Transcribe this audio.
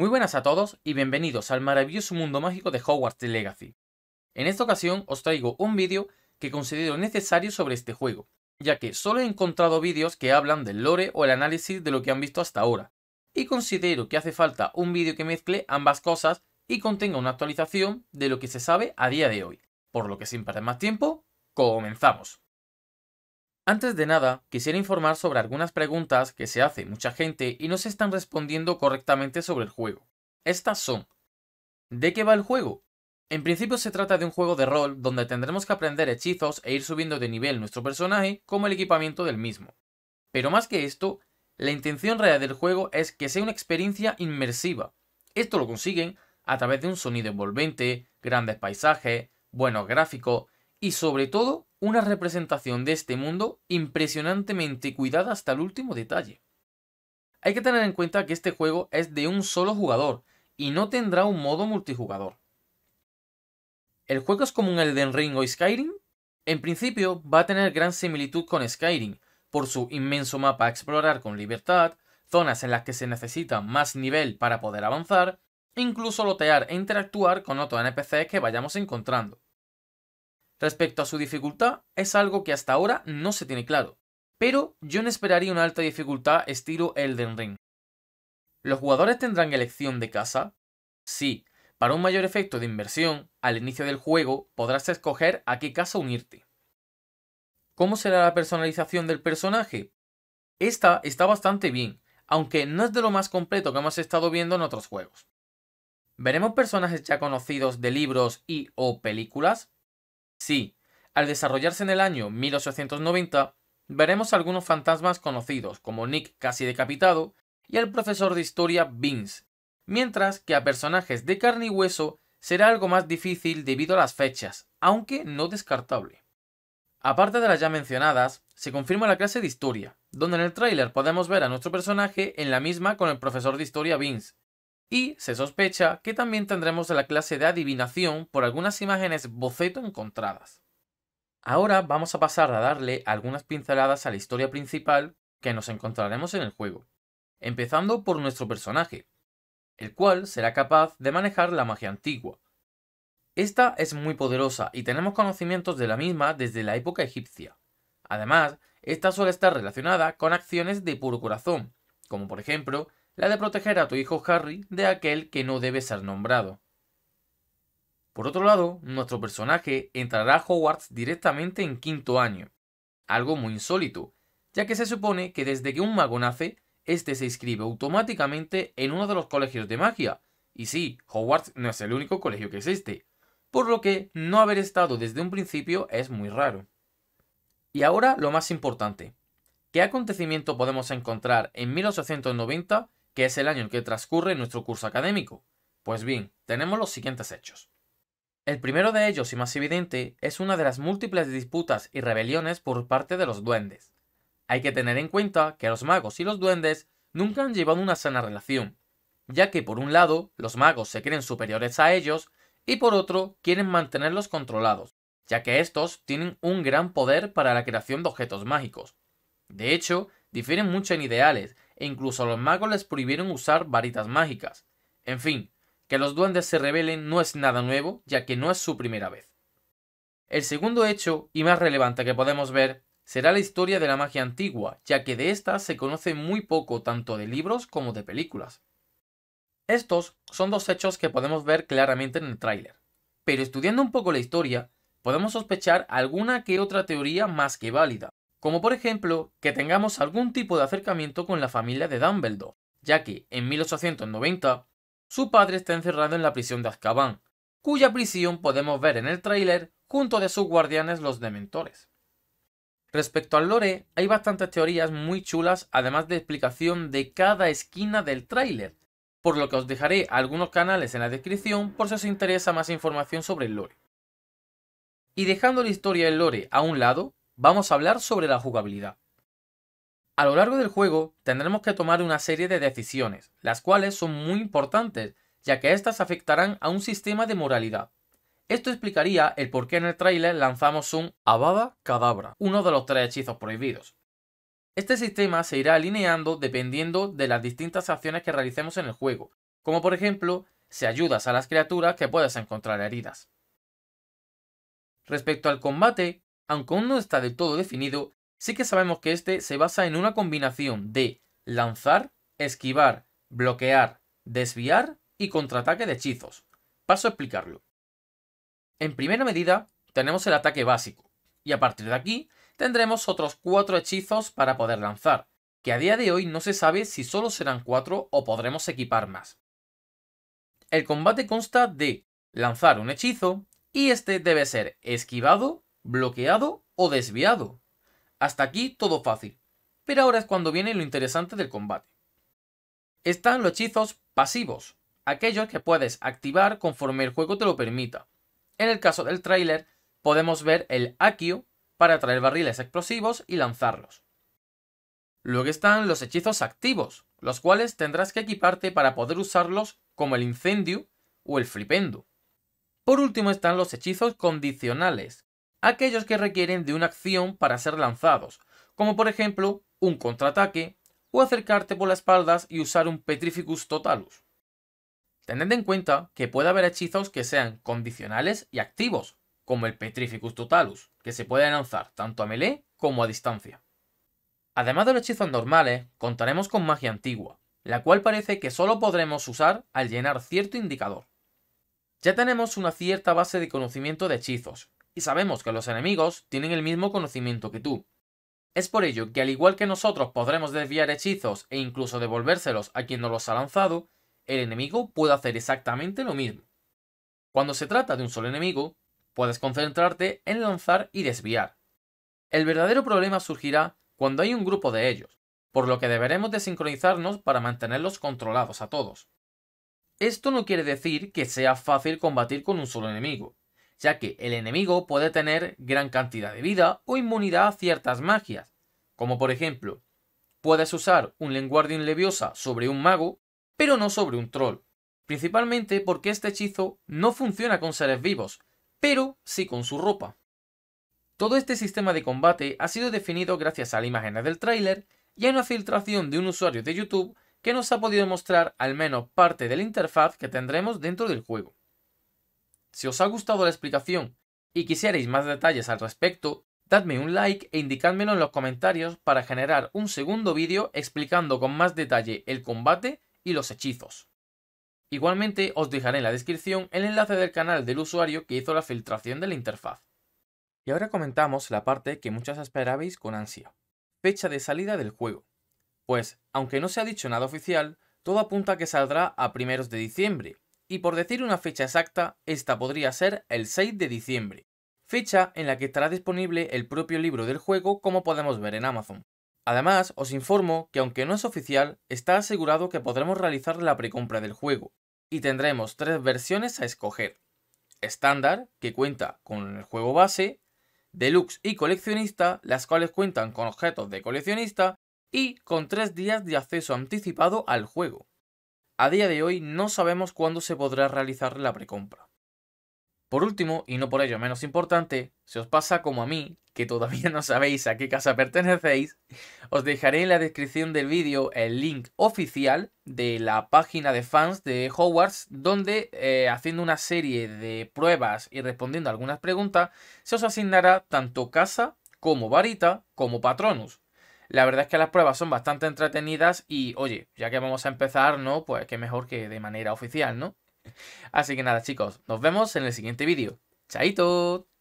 Muy buenas a todos y bienvenidos al maravilloso mundo mágico de Hogwarts Legacy. En esta ocasión os traigo un vídeo que considero necesario sobre este juego, ya que solo he encontrado vídeos que hablan del lore o el análisis de lo que han visto hasta ahora, y considero que hace falta un vídeo que mezcle ambas cosas y contenga una actualización de lo que se sabe a día de hoy. Por lo que sin perder más tiempo, comenzamos. Antes de nada, quisiera informar sobre algunas preguntas que se hace mucha gente y no se están respondiendo correctamente sobre el juego. Estas son ¿De qué va el juego? En principio se trata de un juego de rol donde tendremos que aprender hechizos e ir subiendo de nivel nuestro personaje como el equipamiento del mismo. Pero más que esto, la intención real del juego es que sea una experiencia inmersiva. Esto lo consiguen a través de un sonido envolvente, grandes paisajes, buenos gráficos y sobre todo una representación de este mundo impresionantemente cuidada hasta el último detalle. Hay que tener en cuenta que este juego es de un solo jugador y no tendrá un modo multijugador. El juego es como un Elden Ring o Skyrim. En principio va a tener gran similitud con Skyrim, por su inmenso mapa a explorar con libertad, zonas en las que se necesita más nivel para poder avanzar, incluso lotear e interactuar con otros NPCs que vayamos encontrando. Respecto a su dificultad, es algo que hasta ahora no se tiene claro, pero yo no esperaría una alta dificultad estilo Elden Ring. ¿Los jugadores tendrán elección de casa? Sí, para un mayor efecto de inversión, al inicio del juego podrás escoger a qué casa unirte. ¿Cómo será la personalización del personaje? Esta está bastante bien, aunque no es de lo más completo que hemos estado viendo en otros juegos. ¿Veremos personajes ya conocidos de libros y o películas? Sí, al desarrollarse en el año 1890, veremos algunos fantasmas conocidos, como Nick casi decapitado y el profesor de historia Vince, mientras que a personajes de carne y hueso será algo más difícil debido a las fechas, aunque no descartable. Aparte de las ya mencionadas, se confirma la clase de historia, donde en el tráiler podemos ver a nuestro personaje en la misma con el profesor de historia Vince, y se sospecha que también tendremos la clase de adivinación por algunas imágenes boceto encontradas. Ahora vamos a pasar a darle algunas pinceladas a la historia principal que nos encontraremos en el juego, empezando por nuestro personaje, el cual será capaz de manejar la magia antigua. Esta es muy poderosa y tenemos conocimientos de la misma desde la época egipcia. Además, esta suele estar relacionada con acciones de puro corazón, como por ejemplo la de proteger a tu hijo Harry de aquel que no debe ser nombrado. Por otro lado, nuestro personaje entrará a Hogwarts directamente en quinto año, algo muy insólito, ya que se supone que desde que un mago nace, este se inscribe automáticamente en uno de los colegios de magia, y sí, Hogwarts no es el único colegio que existe, por lo que no haber estado desde un principio es muy raro. Y ahora lo más importante, ¿qué acontecimiento podemos encontrar en 1890 que es el año en que transcurre nuestro curso académico. Pues bien, tenemos los siguientes hechos. El primero de ellos y más evidente es una de las múltiples disputas y rebeliones por parte de los duendes. Hay que tener en cuenta que los magos y los duendes nunca han llevado una sana relación, ya que por un lado los magos se creen superiores a ellos y por otro quieren mantenerlos controlados, ya que estos tienen un gran poder para la creación de objetos mágicos. De hecho, difieren mucho en ideales e incluso a los magos les prohibieron usar varitas mágicas. En fin, que los duendes se rebelen no es nada nuevo, ya que no es su primera vez. El segundo hecho, y más relevante que podemos ver, será la historia de la magia antigua, ya que de esta se conoce muy poco tanto de libros como de películas. Estos son dos hechos que podemos ver claramente en el tráiler, pero estudiando un poco la historia, podemos sospechar alguna que otra teoría más que válida, como por ejemplo que tengamos algún tipo de acercamiento con la familia de Dumbledore, ya que en 1890 su padre está encerrado en la prisión de Azkaban, cuya prisión podemos ver en el tráiler junto de sus guardianes los dementores. Respecto al lore, hay bastantes teorías muy chulas además de explicación de cada esquina del tráiler, por lo que os dejaré algunos canales en la descripción por si os interesa más información sobre el lore. Y dejando la historia del lore a un lado, vamos a hablar sobre la jugabilidad. A lo largo del juego tendremos que tomar una serie de decisiones, las cuales son muy importantes, ya que éstas afectarán a un sistema de moralidad. Esto explicaría el por qué en el tráiler lanzamos un Ababa Cadabra, uno de los tres hechizos prohibidos. Este sistema se irá alineando dependiendo de las distintas acciones que realicemos en el juego, como por ejemplo si ayudas a las criaturas que puedas encontrar heridas. Respecto al combate, aunque aún no está del todo definido, sí que sabemos que este se basa en una combinación de lanzar, esquivar, bloquear, desviar y contraataque de hechizos. Paso a explicarlo. En primera medida, tenemos el ataque básico, y a partir de aquí tendremos otros cuatro hechizos para poder lanzar, que a día de hoy no se sabe si solo serán cuatro o podremos equipar más. El combate consta de lanzar un hechizo, y este debe ser esquivado bloqueado o desviado. Hasta aquí todo fácil. Pero ahora es cuando viene lo interesante del combate. Están los hechizos pasivos, aquellos que puedes activar conforme el juego te lo permita. En el caso del tráiler, podemos ver el Akio para atraer barriles explosivos y lanzarlos. Luego están los hechizos activos, los cuales tendrás que equiparte para poder usarlos como el incendio o el flipendo. Por último están los hechizos condicionales, aquellos que requieren de una acción para ser lanzados, como por ejemplo un contraataque o acercarte por las espaldas y usar un Petrificus Totalus. Tened en cuenta que puede haber hechizos que sean condicionales y activos, como el Petrificus Totalus, que se puede lanzar tanto a melee como a distancia. Además de los hechizos normales, contaremos con magia antigua, la cual parece que solo podremos usar al llenar cierto indicador. Ya tenemos una cierta base de conocimiento de hechizos, y sabemos que los enemigos tienen el mismo conocimiento que tú. Es por ello que al igual que nosotros podremos desviar hechizos e incluso devolvérselos a quien nos los ha lanzado, el enemigo puede hacer exactamente lo mismo. Cuando se trata de un solo enemigo, puedes concentrarte en lanzar y desviar. El verdadero problema surgirá cuando hay un grupo de ellos, por lo que deberemos de para mantenerlos controlados a todos. Esto no quiere decir que sea fácil combatir con un solo enemigo, ya que el enemigo puede tener gran cantidad de vida o inmunidad a ciertas magias, como por ejemplo, puedes usar un lenguardium leviosa sobre un mago, pero no sobre un troll, principalmente porque este hechizo no funciona con seres vivos, pero sí con su ropa. Todo este sistema de combate ha sido definido gracias a las imágenes del tráiler y a una filtración de un usuario de YouTube que nos ha podido mostrar al menos parte de la interfaz que tendremos dentro del juego. Si os ha gustado la explicación y quisierais más detalles al respecto, dadme un like e indicádmelo en los comentarios para generar un segundo vídeo explicando con más detalle el combate y los hechizos. Igualmente os dejaré en la descripción el enlace del canal del usuario que hizo la filtración de la interfaz. Y ahora comentamos la parte que muchas esperabais con ansia, fecha de salida del juego. Pues, aunque no se ha dicho nada oficial, todo apunta a que saldrá a primeros de diciembre, y por decir una fecha exacta, esta podría ser el 6 de diciembre, fecha en la que estará disponible el propio libro del juego como podemos ver en Amazon. Además, os informo que aunque no es oficial, está asegurado que podremos realizar la precompra del juego, y tendremos tres versiones a escoger. Estándar, que cuenta con el juego base, Deluxe y Coleccionista, las cuales cuentan con objetos de coleccionista, y con tres días de acceso anticipado al juego. A día de hoy no sabemos cuándo se podrá realizar la precompra. Por último, y no por ello menos importante, si os pasa como a mí, que todavía no sabéis a qué casa pertenecéis, os dejaré en la descripción del vídeo el link oficial de la página de fans de Hogwarts, donde eh, haciendo una serie de pruebas y respondiendo algunas preguntas, se os asignará tanto casa como varita como patronus. La verdad es que las pruebas son bastante entretenidas y, oye, ya que vamos a empezar, ¿no? Pues qué mejor que de manera oficial, ¿no? Así que nada, chicos, nos vemos en el siguiente vídeo. ¡Chaito!